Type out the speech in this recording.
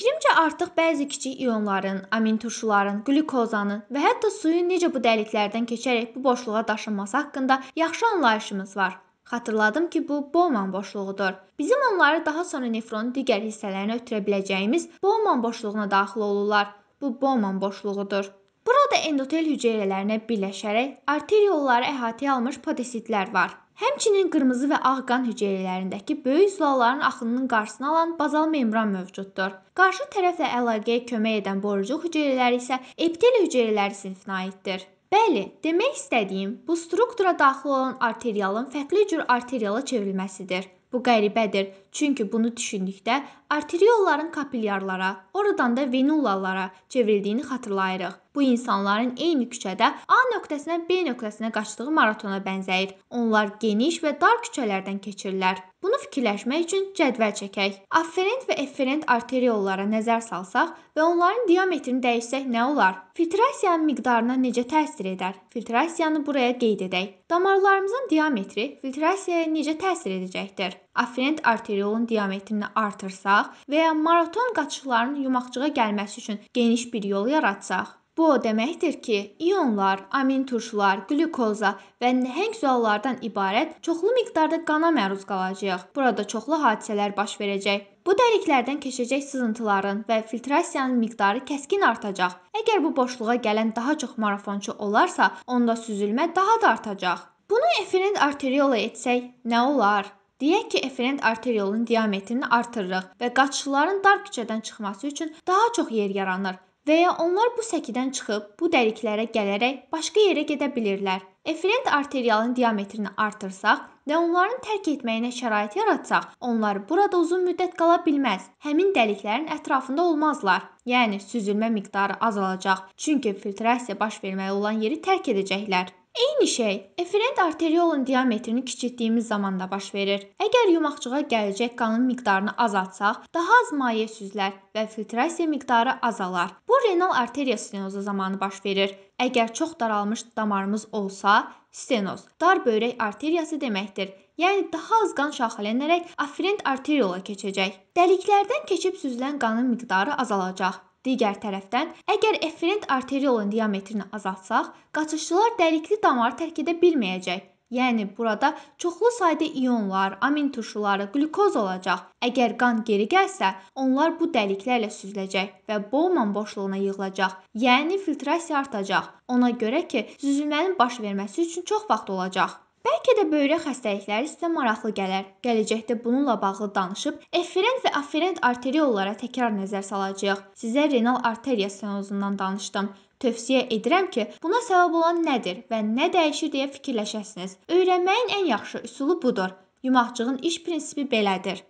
Fikrimcə artıq bəzi kiçik ionların, amin turşuların, qlikozanın və hətta suyun necə bu dəliklərdən keçərək bu boşluğa daşınması haqqında yaxşı anlayışımız var. Xatırladım ki, bu Bowman boşluğudur. Bizim onları daha sonra nefronun digər hissələrinə ötürə biləcəyimiz Bowman boşluğuna daxil olurlar. Bu Bowman boşluğudur. Burada endotel hüceyrələrinə birləşərək arteriyolları əhatəyə almış podesitlər var. Həmçinin qırmızı və ağ qan hüceyrələrindəki böyük zülalların axınının qarşısını alan bazal membran mövcuddur. Qarşı tərəflə əlaqəyə kömək edən borucuq hüceyrələri isə epitel hüceyrələri sinifinə aiddir. Bəli, demək istədiyim bu struktura daxil olan arterialın fərqli cür arteriala çevrilməsidir. Bu qəribədir, çünki bunu düşündükdə arteriolların kapilyarlara, oradan da venulalara çevrildiyini xatırlayırıq. Bu insanların eyni küçədə A nöqtəsindən B nöqtəsinə qaçdığı maratona bənzəyir. Onlar geniş və dar küçələrdən keçirlər. Bunu fikirləşmək üçün cədvəl çəkək. Afferent və efferent arteriyollara nəzər salsaq və onların diametrini dəyişsək nə olar? Filtrasiyanın miqdarına necə təsir edər? Filtrasiyanı buraya qeyd edək. Damarlarımızın diametri filtrasiyaya necə təsir edəcəkdir? Afferent arteriyolun diametrini artırsaq və ya maraton qaçışlarının yumaqçığa gəlməsi üçün geniş bir yol yaratsaq, Bu o deməkdir ki, ionlar, amin turşular, qlükoza və nəhəng zülallardan ibarət çoxlu miqdarda qana məruz qalacağıq. Burada çoxlu hadisələr baş verəcək. Bu dəliklərdən keçəcək sızıntıların və filtrasiyanın miqdarı kəskin artacaq. Əgər bu boşluğa gələn daha çox marafonçu olarsa, onda süzülmə daha da artacaq. Bunu efirent arteriola etsək nə olar? Deyək ki, efirent arteriolun diametrini artırırıq və qaçışların dar küçədən çıxması üçün daha çox yer yaranır. Və ya onlar bu səkidən çıxıb bu dəliklərə gələrək başqa yerə gedə bilirlər. Efirent arterialın diametrini artırsaq və onların tərk etməyinə şərait yaratsaq, onlar burada uzun müddət qala bilməz. Həmin dəliklərin ətrafında olmazlar. Yəni süzülmə miqdarı azalacaq, çünki filtrasiya baş verməli olan yeri tərk edəcəklər. Eyni şey efirent arteriolun diametrini kiçiltdiyimiz zaman da baş verir. Əgər yumaqçığa gələcək qanın miqdarını azaltsaq, daha az maye süzülər və filtrasiya miqdarı azalar. Bu renal arteriya stenozu zamanı baş verir. Əgər çox daralmış damarımız olsa, stenoz dar böyrək arteriyası deməkdir. Yəni daha az qan şaxələnərək afferent arteriola keçəcək. Dəliklərdən keçib süzülən qanın miqdarı azalacaq Digər tərəfdən, əgər efferent arteriolun diametrini azaltsaq, qaçışçılar dərikli damarı tərk edə bilməyəcək. Yəni burada çoxlu sayda ionlar, amin turşuları, qlukoz olacaq. Əgər qan geri gəlsə, onlar bu dəliklərlə süzüləcək və Bowman boşluğuna yığılacaq. Yəni filtrasiya artacaq. Ona görə ki, süzülmənin baş verməsi üçün çox vaxt olacaq. Bəlkə də böyrək xəstəlikləri sizə maraqlı gələr. Gələcəkdə bununla bağlı danışıb efferent və afferent arteriyollara təkrar nəzər salacağıq. Sizə renal arteriya stenozundan danışdım. Tövsiyə edirəm ki, buna səbəb olan nədir və nə dəyişir deyə fikirləşəsiniz. Öyrənməyin ən yaxşı üsulu budur. Yumaqçığın iş prinsipi belədir.